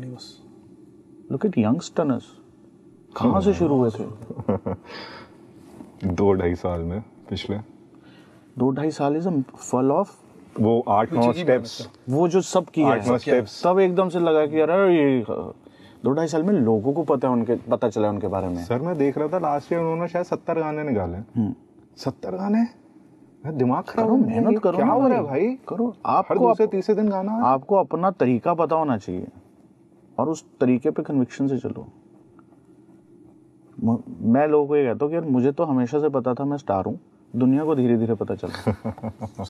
बस look at यंगस्टनर्स कहाँ से शुरू हुए थे दो ढाई साल में पिछले दो ढाई साल इज फल ऑफ वो आठ नौ स्टेप्स वो जो सब किया आठ नौ स्टेप्स तब एकदम से लगा कि अरे ये दो ढाई साल में लोगों को पता है उनके पता चला उनके बारे में सर मैं देख रहा था लास्ट ईयर उन्होंने शायद सत्तर गाने निकाले हम्म। सत्तर गाने मैं दिमाग खराब करो मेहनत करो क्या हो रहा है भाई करो आपको दूसरे तीसरे दिन गाना आपको अपना तरीका पता होना चाहिए और उस तरीके पे कन्विक्शन से चलो मैं लोगों को ये कहता हूँ कि यार मुझे तो हमेशा से पता था मैं स्टार हूँ दुनिया को धीरे धीरे पता चला